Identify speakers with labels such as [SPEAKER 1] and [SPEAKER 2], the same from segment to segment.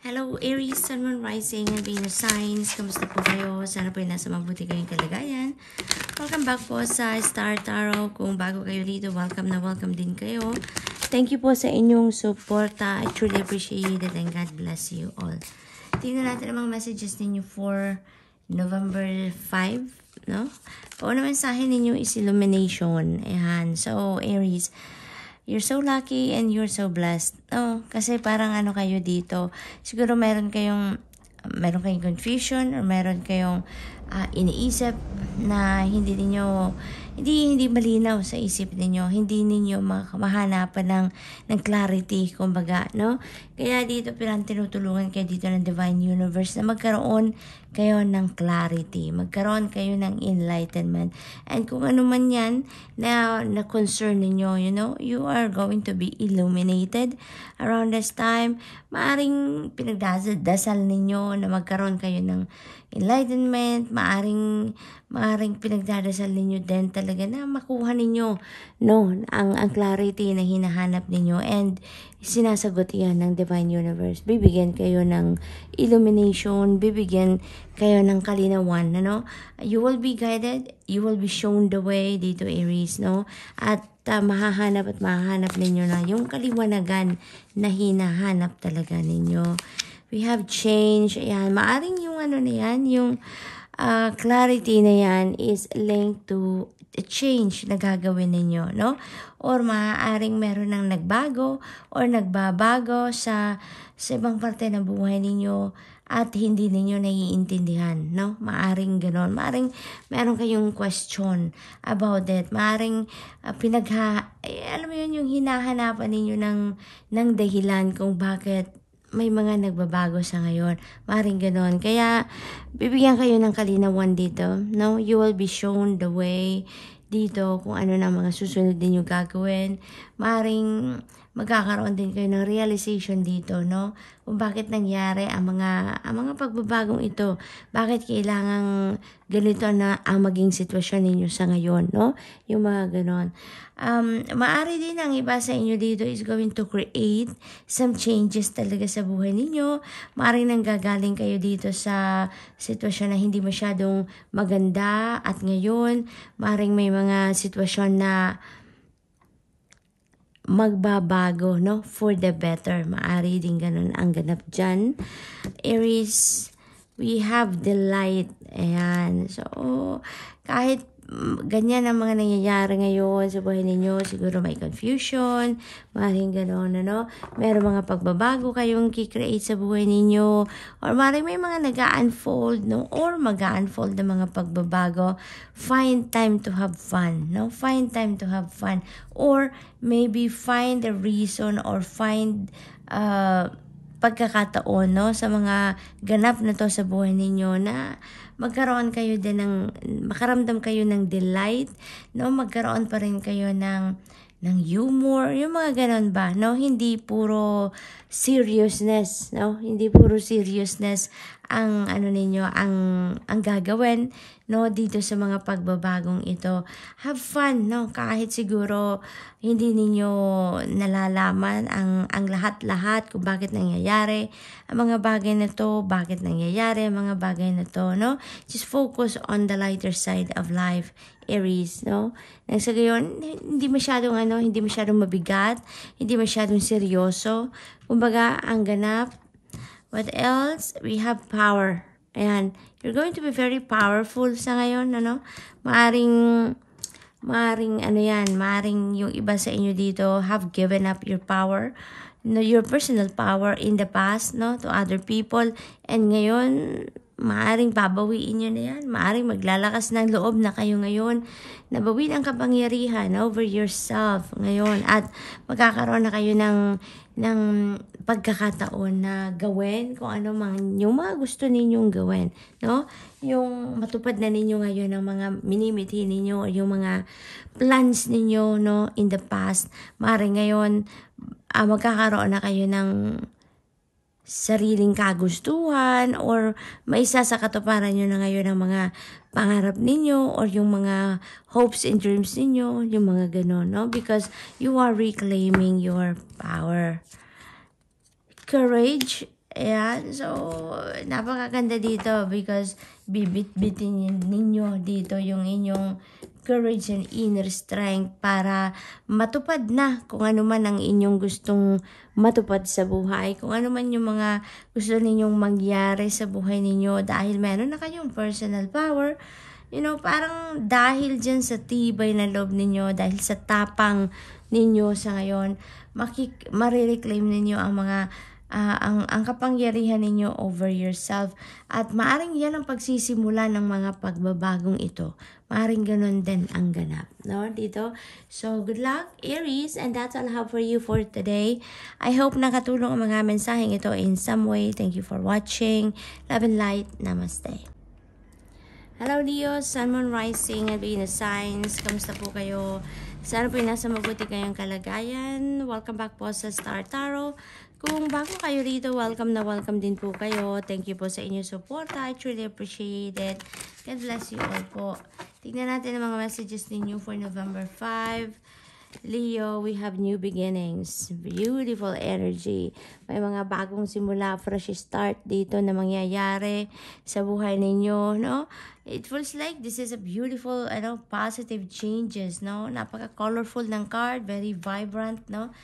[SPEAKER 1] Hello Aries, Sun, Moon, Rising, and Venus Signs. Kamusta po kayo? Sana po yung nasa mabuti kayong kalagayan. Welcome back po sa Star Tarot. Kung bago kayo dito, welcome na welcome din kayo. Thank you po sa inyong suporta. I truly appreciate it and God bless you all. Tingnan natin ang mga messages ninyo for November 5, no? Pauna mensahe ninyo is illumination. Ayan. So, Aries, you're so lucky and you're so blessed. Oh, kasi parang ano kayo dito. Siguro meron kayong meron kayong confusion or meron kayong uh, iniisip na hindi niyo hindi hindi malinaw sa isip niyo hindi niyo mahanapan ng ng clarity kumbaga no kaya dito pirang tinutulungan kayo dito ng divine universe na magkaroon kayo ng clarity, magkaroon kayo ng enlightenment. And kung ano man yan na, na concern ninyo, you know, you are going to be illuminated around this time. Maaring pinagdasal ninyo na magkaroon kayo ng enlightenment, maaring maaring pinagdadasal ninyo din talaga na makuha ninyo no ang ang clarity na hinahanap ninyo and sinasagot iyan ng divine universe bibigyan kayo ng illumination, bibigyan kayo ng kalinawan, ano? You will be guided, you will be shown the way dito, Aries, no? At uh, mahahanap at mahahanap ninyo na yung kaliwanagan na hinahanap talaga ninyo. We have change, ayan. Maaring yung ano na yan, yung uh, clarity na yan is linked to change na gagawin ninyo, no? Or maaaring meron ng nagbago or nagbabago sa, sa ibang parte ng buhay ninyo at hindi ninyo naiintindihan, no? Maaring ganon. Maaring meron kayong question about it. Maaring uh, pinagha... Eh, alam mo yun, yung hinahanapan ninyo ng, ng dahilan kung bakit may mga nagbabago sa ngayon. Maring ganon. Kaya, bibigyan kayo ng kalinawan dito. No? You will be shown the way dito kung ano na mga susunod din yung gagawin. Maring magkakaroon din kayo ng realization dito, no? Kung bakit nangyari ang mga, ang mga pagbabagong ito. Bakit kailangan ganito na ang maging sitwasyon ninyo sa ngayon, no? Yung mga ganon. Um, maari din ang iba sa inyo dito is going to create some changes talaga sa buhay ninyo. Maaring nang gagaling kayo dito sa sitwasyon na hindi masyadong maganda at ngayon, maaring may mga sitwasyon na magbabago, no? For the better. Maari din ganun ang ganap diyan Aries, we have the light. Ayan. So, kahit ganyan ang mga nangyayari ngayon sa buhay ninyo. Siguro may confusion, maring gano'n, ano. Meron mga pagbabago kayong kikreate sa buhay ninyo. Or maring may mga nag unfold no? Or mag unfold ng mga pagbabago. Find time to have fun, no? Find time to have fun. Or maybe find a reason or find, uh, pagkakataon no sa mga ganap na to sa buhay ninyo na magkaroon kayo din ng makaramdam kayo ng delight no magkaroon pa rin kayo ng ng humor, yung mga ganun ba, no? Hindi puro seriousness, no? Hindi puro seriousness ang ano ninyo, ang ang gagawin no dito sa mga pagbabagong ito. Have fun no kahit siguro hindi ninyo nalalaman ang ang lahat-lahat kung bakit nangyayari ang mga bagay na to, bakit nangyayari ang mga bagay na to, no? Just focus on the lighter side of life, Aries, no? Nang sa gayon, hindi masyadong ano, hindi masyadong mabigat, hindi masyadong seryoso. Kumbaga, ang ganap What else? We have power. Ayan. You're going to be very powerful sa ngayon, ano? Maaring, maring ano yan, maaring yung iba sa inyo dito have given up your power, no, your personal power in the past, no, to other people. And ngayon, Maaring babawiin niyo na yan. Maaring maglalakas ng loob na kayo ngayon. Nabawin ang kapangyarihan over yourself ngayon. At magkakaroon na kayo ng, ng pagkakataon na gawin kung ano man yung mga gusto ninyong gawin. No? Yung matupad na ninyo ngayon ang mga minimiti ninyo or yung mga plans ninyo no, in the past. Maaring ngayon, ah, magkakaroon na kayo ng sariling kagustuhan or maisa sa katuparan nyo na ngayon ang mga pangarap ninyo or yung mga hopes and dreams ninyo, yung mga ganun, no? Because you are reclaiming your power. Courage, ayan, so napakaganda dito because bibit-bitin ninyo dito yung inyong courage and inner strength para matupad na kung ano man ang inyong gustong matupad sa buhay. Kung ano man yung mga gusto ninyong mangyari sa buhay ninyo dahil meron na kayong personal power. You know, parang dahil dyan sa tibay na loob ninyo, dahil sa tapang ninyo sa ngayon, makik- marireclaim ninyo ang mga uh, ang, ang kapangyarihan ninyo over yourself. At maaring yan ang pagsisimula ng mga pagbabagong ito. Maaring ganun din ang ganap. No? Dito. So, good luck, Aries. And that's all I have for you for today. I hope nakatulong ang mga mensaheng ito in some way. Thank you for watching. Love and light. Namaste. Hello Leo, Sun Moon Rising at Venus Signs. Kamusta po kayo? Sana po nasa mabuti kayong kalagayan. Welcome back po sa Star Tarot. Kung bago kayo dito, welcome na welcome din po kayo. Thank you po sa inyong support. I truly appreciate it. God bless you all po. Tignan natin ang mga messages ninyo for November 5. Leo, we have new beginnings. Beautiful energy. May mga bagong simula, fresh start dito na mangyayari sa buhay ninyo, no? It feels like this is a beautiful, ano, positive changes, no? Napaka-colorful ng card, very vibrant, no?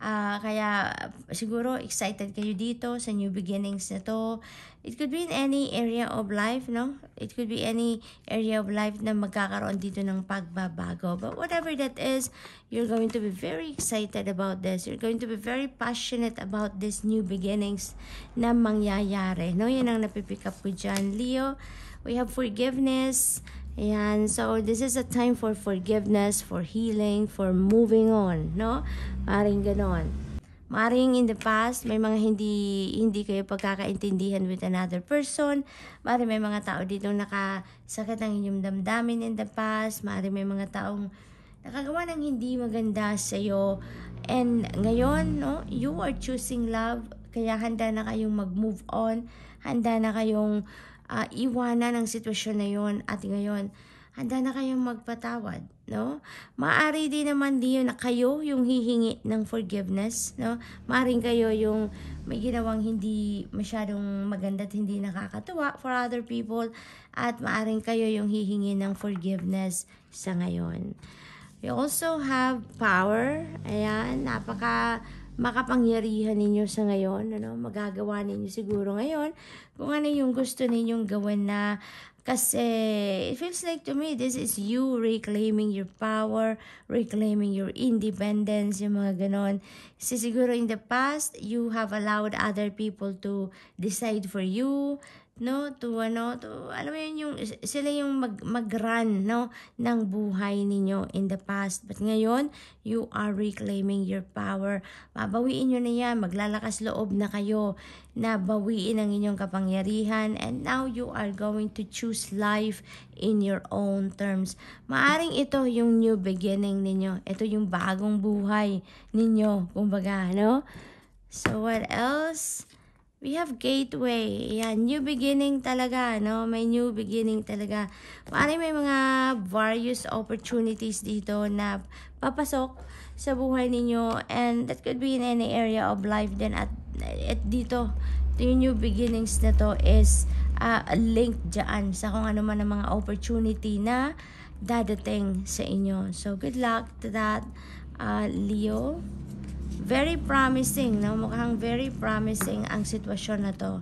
[SPEAKER 1] Uh, kaya siguro excited kayo dito sa new beginnings na to. It could be in any area of life, no? It could be any area of life na magkakaroon dito ng pagbabago. But whatever that is, you're going to be very excited about this. You're going to be very passionate about this new beginnings na mangyayari. No? Yan ang napipick up ko dyan. Leo, we have forgiveness. Forgiveness Ayan, so this is a time for forgiveness, for healing, for moving on, no? Maring ganon. Maring in the past, may mga hindi, hindi kayo pagkakaintindihan with another person. Maring may mga tao dito nakasakit ang inyong damdamin in the past. Maring may mga taong nakagawa ng hindi maganda sa'yo. And ngayon, no, you are choosing love. Kaya handa na kayong mag-move on. Handa na kayong uh, iwanan ang sitwasyon na yon at ngayon handa na kayong magpatawad, no? Maari din naman din na kayo yung hihingi ng forgiveness, no? Maaring kayo yung may ginawang hindi masyadong maganda at hindi nakakatuwa for other people at maaring kayo yung hihingi ng forgiveness sa ngayon. You also have power. Ayan, napaka makapangyarihan ninyo sa ngayon, ano, magagawa ninyo siguro ngayon kung ano yung gusto ninyong gawin na kasi it feels like to me this is you reclaiming your power, reclaiming your independence, yung mga ganon. Kasi siguro in the past, you have allowed other people to decide for you, no to ano to alam mo yun yung sila yung mag magrun no ng buhay ninyo in the past but ngayon you are reclaiming your power babawiin niyo na yan maglalakas loob na kayo na bawiin ang inyong kapangyarihan and now you are going to choose life in your own terms maaring ito yung new beginning ninyo ito yung bagong buhay ninyo kumbaga no so what else We have gateway. Yan, new beginning talaga, no? May new beginning talaga. Parang may mga various opportunities dito na papasok sa buhay ninyo and that could be in any area of life then at, at dito yung new beginnings na to is uh, link dyan sa kung ano man ang mga opportunity na dadating sa inyo. So, good luck to that, uh, Leo. Very promising, no? Mukhang very promising ang sitwasyon na to.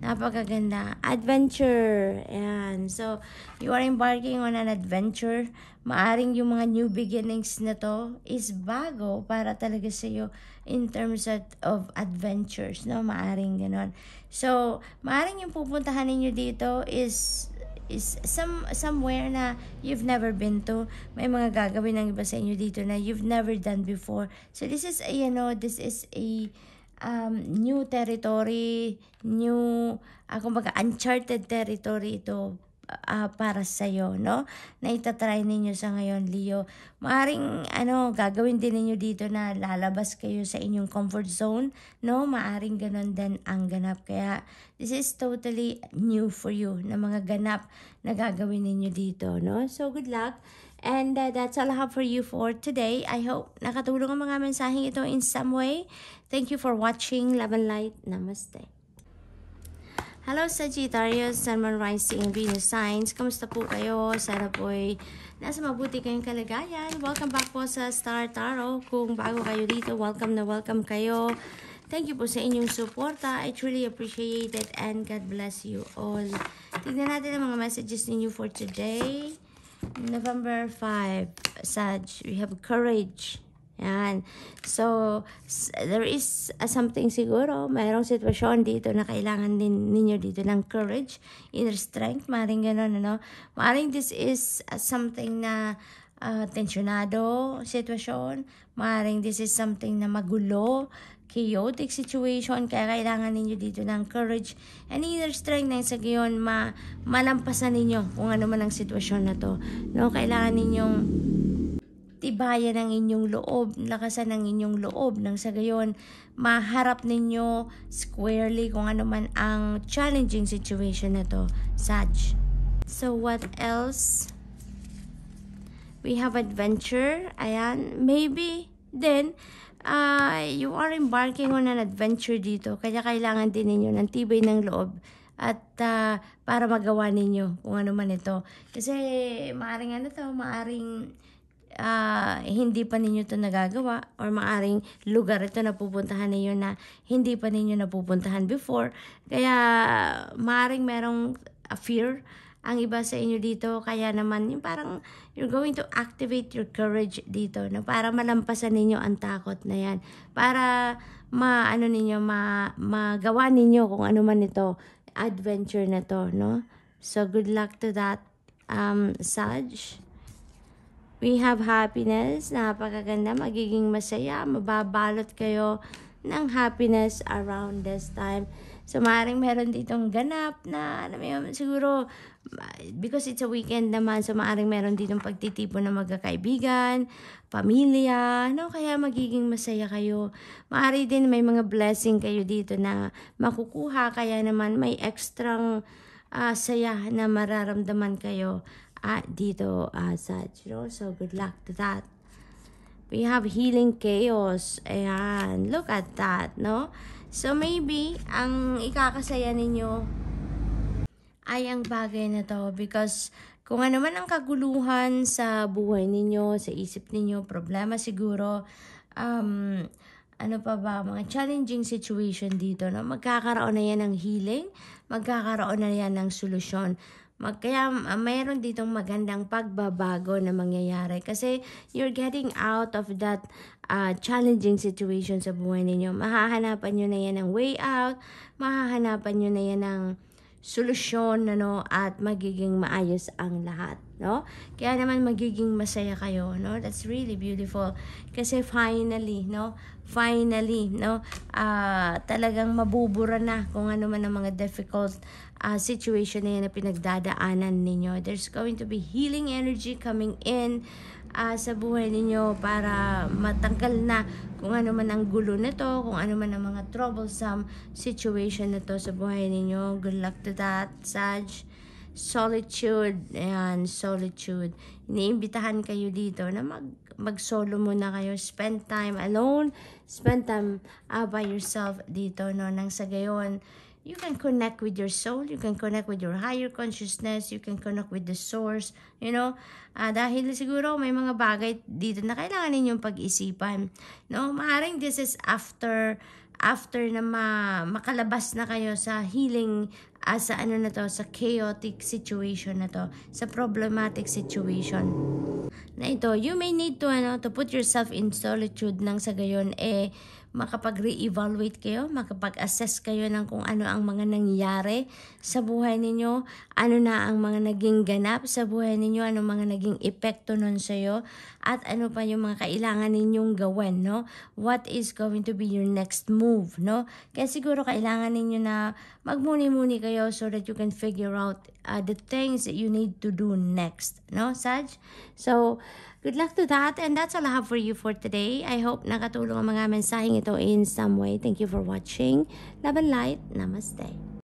[SPEAKER 1] Napakaganda. Adventure. Ayan. So, you are embarking on an adventure. Maaring yung mga new beginnings na to is bago para talaga sa iyo in terms of, of adventures, no? Maaring ganun. So, maaring yung pupuntahan ninyo dito is is some somewhere na you've never been to. May mga gagawin ng iba sa inyo dito na you've never done before. So this is a, you know, this is a um, new territory, new, ako ah, kumbaga, uncharted territory ito uh, para sa iyo, no? Na itatry ninyo sa ngayon, Leo. Maaring ano, gagawin din niyo dito na lalabas kayo sa inyong comfort zone, no? Maaring ganun din ang ganap. Kaya this is totally new for you na mga ganap na gagawin niyo dito, no? So good luck. And uh, that's all I have for you for today. I hope nakatulong ang mga mensaheng ito in some way. Thank you for watching. Love and light. Namaste. Hello Sagittarius, Sun, Rising, Venus Signs. Kamusta po kayo? Sana po ay nasa mabuti kayong kalagayan. Welcome back po sa Star Tarot. Kung bago kayo dito, welcome na welcome kayo. Thank you po sa inyong suporta. I truly appreciate it and God bless you all. Tignan natin ang mga messages ninyo for today. November 5, Sag, we have courage. Yan. So, there is uh, something siguro, mayroong sitwasyon dito na kailangan din ninyo dito ng courage, inner strength, maring ganun, ano. Maring this is uh, something na uh, tensionado sitwasyon, maring this is something na magulo, chaotic situation, kaya kailangan ninyo dito ng courage and inner strength na sa gayon ma malampasan ninyo kung ano man ang sitwasyon na to. No, kailangan ninyong tibayan ang inyong loob, lakasan ang inyong loob nang sa gayon maharap ninyo squarely kung ano man ang challenging situation na to, Sag. So what else? We have adventure. Ayan, maybe then uh, you are embarking on an adventure dito. Kaya kailangan din ninyo ng tibay ng loob at uh, para magawa ninyo kung ano man ito. Kasi maaring ano to, maaring uh, hindi pa ninyo to nagagawa or maaring lugar ito na pupuntahan ninyo na hindi pa ninyo napupuntahan before. Kaya maaring merong a fear ang iba sa inyo dito. Kaya naman, yung parang you're going to activate your courage dito no para malampasan ninyo ang takot na yan. Para ma ano ninyo, ma, magawa ninyo kung ano man ito, adventure na to, no? So, good luck to that, um, Sage. We have happiness. Napakaganda. Magiging masaya. Mababalot kayo ng happiness around this time. So, maaaring meron ditong ganap na, alam mo yun, siguro, because it's a weekend naman, so maaaring meron ditong pagtitipon ng magkakaibigan, pamilya, no? Kaya magiging masaya kayo. Maaari din may mga blessing kayo dito na makukuha, kaya naman may extrang uh, saya na mararamdaman kayo at dito as such. You So, good luck to that. We have healing chaos. Ayan. Look at that, no? So, maybe, ang ikakasaya ninyo ay ang bagay na to because kung ano man ang kaguluhan sa buhay ninyo, sa isip ninyo, problema siguro, um, ano pa ba, mga challenging situation dito, no? magkakaroon na yan ng healing, magkakaroon na yan ng solusyon. Mag, kaya uh, mayroon ditong magandang pagbabago na mangyayari kasi you're getting out of that uh, challenging situation sa buhay ninyo. Mahahanapan nyo na yan ng way out, mahahanapan nyo na yan ng solusyon ano, at magiging maayos ang lahat no? Kaya naman magiging masaya kayo, no? That's really beautiful. Kasi finally, no? Finally, no? Uh, talagang mabubura na kung ano man ang mga difficult uh, situation na yan na pinagdadaanan ninyo. There's going to be healing energy coming in uh, sa buhay ninyo para matanggal na kung ano man ang gulo na to, kung ano man ang mga troublesome situation na to sa buhay ninyo. Good luck to that, Sage solitude. Ayan, solitude. Iniimbitahan kayo dito na mag mag-solo muna kayo. Spend time alone. Spend time uh, by yourself dito, no? Nang sa gayon, you can connect with your soul. You can connect with your higher consciousness. You can connect with the source. You know? Uh, dahil siguro may mga bagay dito na kailangan ninyong pag-isipan. No? Maaring this is after after na ma makalabas na kayo sa healing uh, sa ano na to, sa chaotic situation na to, sa problematic situation na ito, you may need to ano to put yourself in solitude nang sa gayon eh makapag-re-evaluate kayo, makapag-assess kayo ng kung ano ang mga nangyari sa buhay ninyo, ano na ang mga naging ganap sa buhay ninyo, ano mga naging epekto nun sa'yo, at ano pa yung mga kailangan ninyong gawin, no? What is going to be your next move, no? Kaya siguro kailangan ninyo na magmuni-muni kayo so that you can figure out uh, the things that you need to do next, no, Saj? So, Good luck to that. And that's all I have for you for today. I hope nakatulong ang mga mensaheng ito in some way. Thank you for watching. Love and light. Namaste.